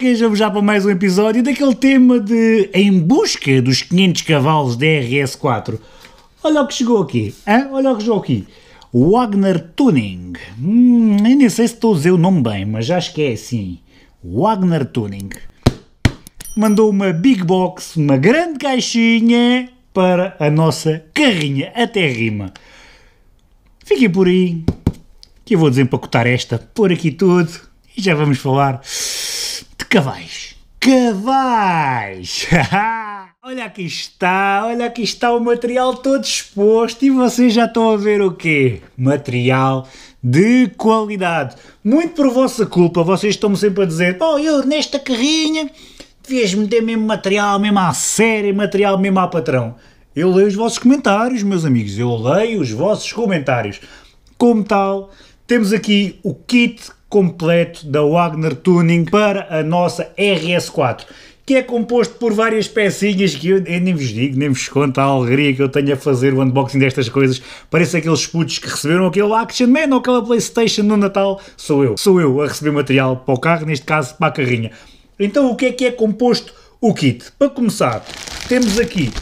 bonecas, vamos já para mais um episódio daquele tema de Em Busca dos 500 Cavalos DRS4. Olha o que chegou aqui, hein? olha o que chegou aqui. Wagner Tuning. Hum, nem sei se estou a dizer o nome bem, mas acho que é assim. Wagner Tuning. Mandou uma big box, uma grande caixinha para a nossa carrinha, até rima. Fiquem por aí, que eu vou desempacotar esta, por aqui tudo e já vamos falar de cavais. Cavais! olha aqui está, olha aqui está o material todo exposto e vocês já estão a ver o quê? Material de qualidade. Muito por vossa culpa, vocês estão-me sempre a dizer, oh eu nesta carrinha devias meter mesmo material, mesmo à série, material mesmo à patrão. Eu leio os vossos comentários, meus amigos, eu leio os vossos comentários. Como tal, temos aqui o kit completo da Wagner Tuning para a nossa RS4 que é composto por várias pecinhas que eu, eu, nem vos digo, nem vos conto a alegria que eu tenho a fazer o unboxing destas coisas. Parece aqueles putos que receberam aquele Action Man ou aquela Playstation no Natal. Sou eu, sou eu a receber material para o carro, neste caso para a carrinha. Então o que é que é composto o kit? Para começar, temos aqui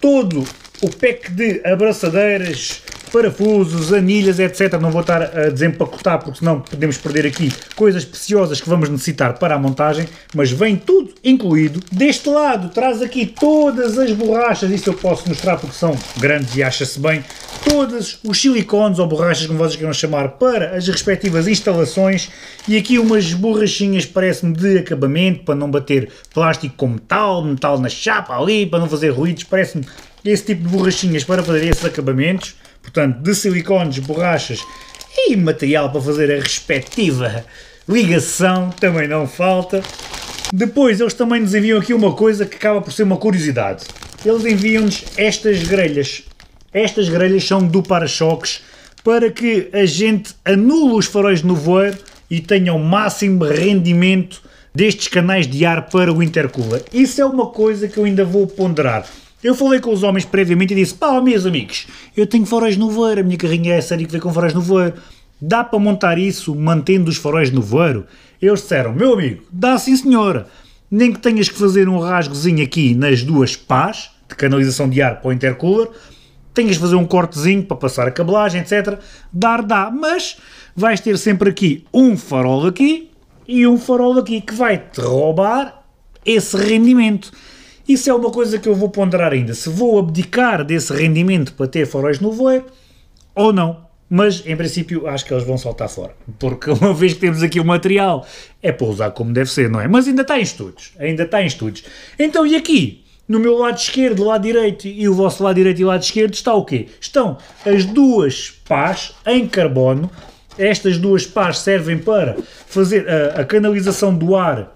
todo o pack de abraçadeiras, parafusos, anilhas, etc. Não vou estar a desempacotar porque senão podemos perder aqui coisas preciosas que vamos necessitar para a montagem, mas vem tudo incluído. Deste lado traz aqui todas as borrachas, isso eu posso mostrar porque são grandes e acha-se bem, todos os silicones ou borrachas, como vocês queiram chamar, para as respectivas instalações e aqui umas borrachinhas, parece-me, de acabamento, para não bater plástico com metal, metal na chapa ali, para não fazer ruídos, parece-me esse tipo de borrachinhas para fazer esses acabamentos portanto, de silicones, borrachas e material para fazer a respectiva ligação também não falta. Depois, eles também nos enviam aqui uma coisa que acaba por ser uma curiosidade. Eles enviam-nos estas grelhas. Estas grelhas são do para-choques para que a gente anule os faróis no voeiro e tenha o máximo rendimento destes canais de ar para o intercooler. Isso é uma coisa que eu ainda vou ponderar. Eu falei com os homens previamente e disse: pá, meus amigos, eu tenho faróis no voeiro, a minha carrinha é essa que vem com faróis no voeiro. Dá para montar isso mantendo os faróis no voeiro? Eles disseram: meu amigo, dá sim senhora. Nem que tenhas que fazer um rasgozinho aqui nas duas pás de canalização de ar para o intercooler, tenhas que fazer um cortezinho para passar a cabelagem, etc. Dar, dá, mas vais ter sempre aqui um farol aqui e um farol aqui que vai te roubar esse rendimento. Isso é uma coisa que eu vou ponderar ainda, se vou abdicar desse rendimento para ter faróis no voeiro ou não. Mas, em princípio, acho que eles vão saltar fora. Porque uma vez que temos aqui o material, é para usar como deve ser, não é? Mas ainda está em estudos. Ainda está em estudos. Então, e aqui? No meu lado esquerdo, lado direito e o vosso lado direito e lado esquerdo está o quê? Estão as duas pás em carbono. Estas duas pás servem para fazer a, a canalização do ar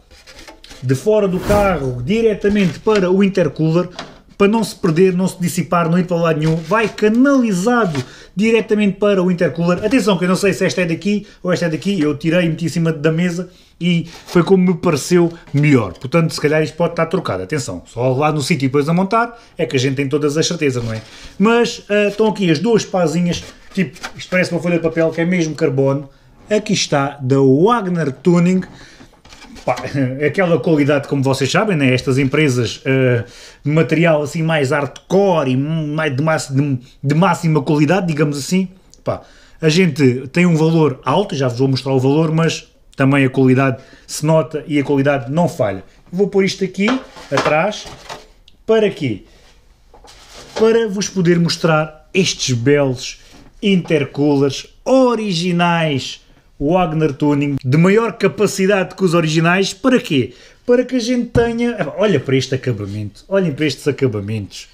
de fora do carro diretamente para o intercooler para não se perder, não se dissipar, não ir para lado nenhum, vai canalizado diretamente para o intercooler. Atenção que eu não sei se esta é daqui ou esta é daqui, eu tirei e meti em cima da mesa e foi como me pareceu melhor. Portanto, se calhar isto pode estar trocado. Atenção, só lá no sítio e depois a montar é que a gente tem todas as certezas, não é? Mas uh, estão aqui as duas pazinhas, tipo, isto parece uma folha de papel que é mesmo carbono. Aqui está da Wagner Tuning. Pá, aquela qualidade, como vocês sabem, né? estas empresas, uh, material assim mais hardcore e mais de, massa, de, de máxima qualidade, digamos assim, pá, a gente tem um valor alto, já vos vou mostrar o valor, mas também a qualidade se nota e a qualidade não falha. Vou pôr isto aqui atrás, para quê? Para vos poder mostrar estes belos intercoolers originais Wagner Tuning de maior capacidade que os originais. Para quê? Para que a gente tenha. Olha para este acabamento. Olhem para estes acabamentos.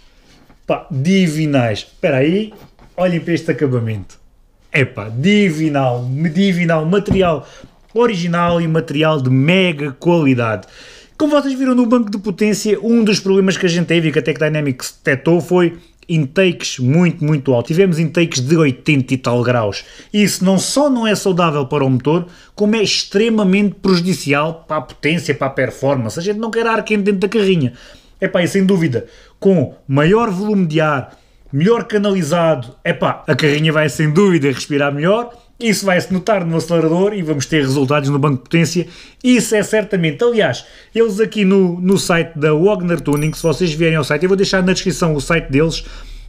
Pá, divinais. Espera aí. Olhem para este acabamento. Epá, divinal, divinal, material original e material de mega qualidade. Como vocês viram no banco de potência, um dos problemas que a gente teve e que a Tech Dynamics detectou foi intakes muito, muito alto. Tivemos intakes de 80 e tal graus. Isso não só não é saudável para o motor, como é extremamente prejudicial para a potência, para a performance. A gente não quer ar quente dentro da carrinha. É pá, e sem dúvida, com maior volume de ar, melhor canalizado, é pá, a carrinha vai sem dúvida respirar melhor isso vai-se notar no acelerador e vamos ter resultados no banco de potência. Isso é certamente. Aliás, eles aqui no, no site da Wagner Tuning, se vocês vierem ao site, eu vou deixar na descrição o site deles.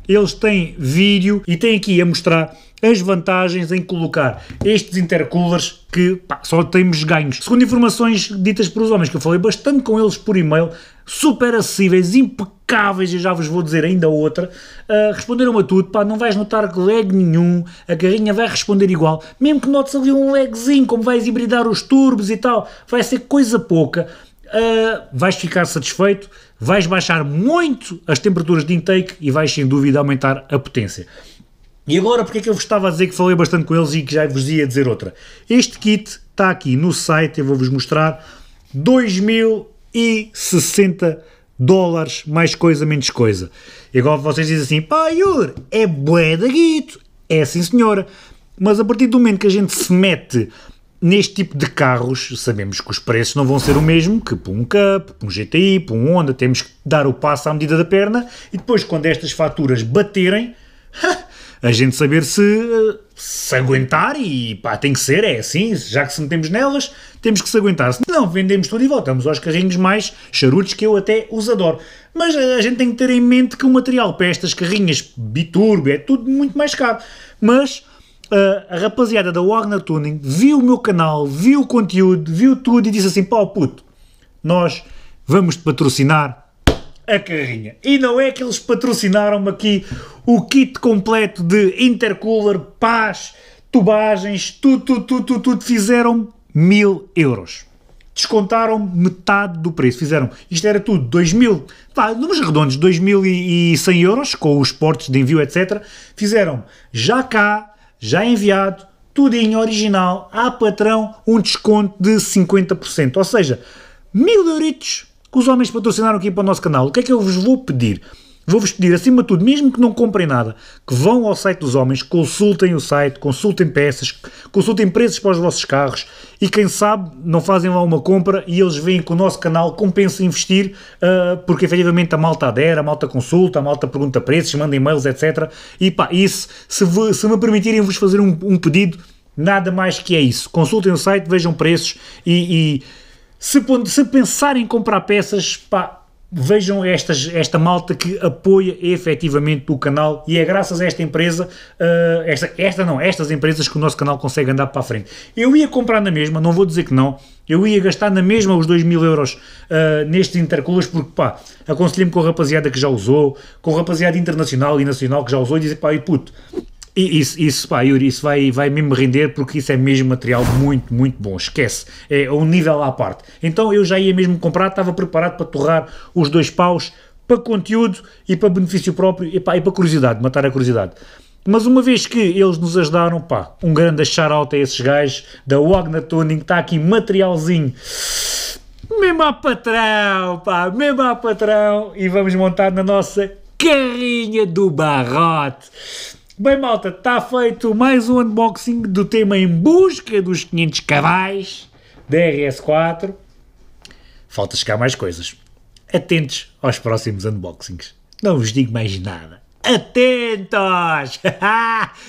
Eles têm vídeo e têm aqui a mostrar as vantagens em colocar estes intercoolers que pá, só temos ganhos. Segundo informações ditas por os homens, que eu falei bastante com eles por e-mail, super acessíveis, impecáveis, e já vos vou dizer ainda outra, uh, ah, responderam a tudo, pá, não vais notar lag nenhum, a carrinha vai responder igual, mesmo que notes ali um lagzinho, como vais hibridar os turbos e tal, vai ser coisa pouca, uh, vais ficar satisfeito, vais baixar muito as temperaturas de intake e vais sem dúvida aumentar a potência. E agora, porque é que eu vos estava a dizer que falei bastante com eles e que já vos ia dizer outra? Este kit está aqui no site, eu vou-vos mostrar, 2000 e 60 dólares, mais coisa, menos coisa. igual vocês dizem assim, pá, Yuri, é bué da guito. É sim, senhora. Mas a partir do momento que a gente se mete neste tipo de carros, sabemos que os preços não vão ser o mesmo que para um Cup, para um GTI, para um Honda, temos que dar o passo à medida da perna e depois quando estas faturas baterem, a gente saber se, se aguentar e pá, tem que ser, é assim, já que se metemos nelas, temos que se aguentar. Se não, vendemos tudo e voltamos aos carrinhos mais charutos que eu até os adoro. Mas a gente tem que ter em mente que o material para estas carrinhas, biturbo, é tudo muito mais caro. Mas a, a rapaziada da Wagner Tuning viu o meu canal, viu o conteúdo, viu tudo e disse assim: pá, puto, nós vamos te patrocinar a carrinha. E não é que eles patrocinaram aqui o kit completo de intercooler, pás, tubagens, tudo, tudo, tudo, tudo, tudo fizeram mil euros. Descontaram metade do preço. Fizeram, isto era tudo, 2.000, mil, números redondos, 2100 euros, com os portos de envio, etc. Fizeram já cá, já enviado, tudo em original, a patrão, um desconto de 50%. Ou seja, mil euritos que os homens patrocinaram aqui para o nosso canal, o que é que eu vos vou pedir? Vou-vos pedir, acima de tudo, mesmo que não comprem nada, que vão ao site dos homens, consultem o site, consultem peças, consultem preços para os vossos carros e quem sabe não fazem lá uma compra e eles veem que o nosso canal compensa investir uh, porque efetivamente a malta adera, a malta consulta, a malta pergunta preços, manda e-mails, etc. E pá, isso, se, se me permitirem vos fazer um, um, pedido, nada mais que é isso. Consultem o site, vejam preços e, e se, se pensarem em comprar peças, pá, vejam estas, esta malta que apoia efetivamente o canal e é graças a esta empresa, uh, esta, esta não, estas empresas que o nosso canal consegue andar para a frente. Eu ia comprar na mesma, não vou dizer que não, eu ia gastar na mesma os 2 mil euros uh, nestes intercolas porque pá, aconselhei-me com a rapaziada que já usou, com a rapaziada internacional e nacional que já usou e dizia pá, e puto, e isso, isso, pá, Yuri, isso vai, vai mesmo render porque isso é mesmo material muito, muito bom. Esquece. É um nível à parte. Então eu já ia mesmo comprar, estava preparado para torrar os dois paus para conteúdo e para benefício próprio e, pá, e para curiosidade, matar a curiosidade. Mas uma vez que eles nos ajudaram, pá, um grande shout-out a esses gajos da Wagner Tuning, está aqui materialzinho. Mesmo a patrão, pá, mesmo a patrão. E vamos montar na nossa carrinha do barrote. Bem, malta, está feito mais um unboxing do tema Em Busca dos 500 Cavais da RS4. Falta chegar mais coisas. Atentos aos próximos unboxings. Não vos digo mais nada. Atentos!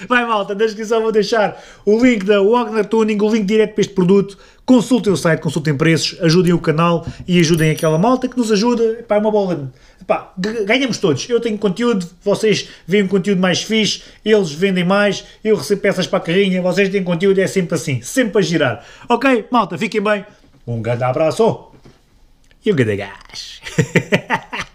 Vai, malta, na descrição vou deixar o link da Wagner Tuning, o link direto para este produto Consultem o site, consultem preços, ajudem o canal e ajudem aquela malta que nos ajuda. Pá, é uma bola. Pá, ganhamos todos. Eu tenho conteúdo, vocês veem um conteúdo mais fixe, eles vendem mais, eu recebo peças para a carrinha, vocês têm conteúdo, é sempre assim, sempre a girar. Ok, malta, fiquem bem. Um grande abraço e um grande gás.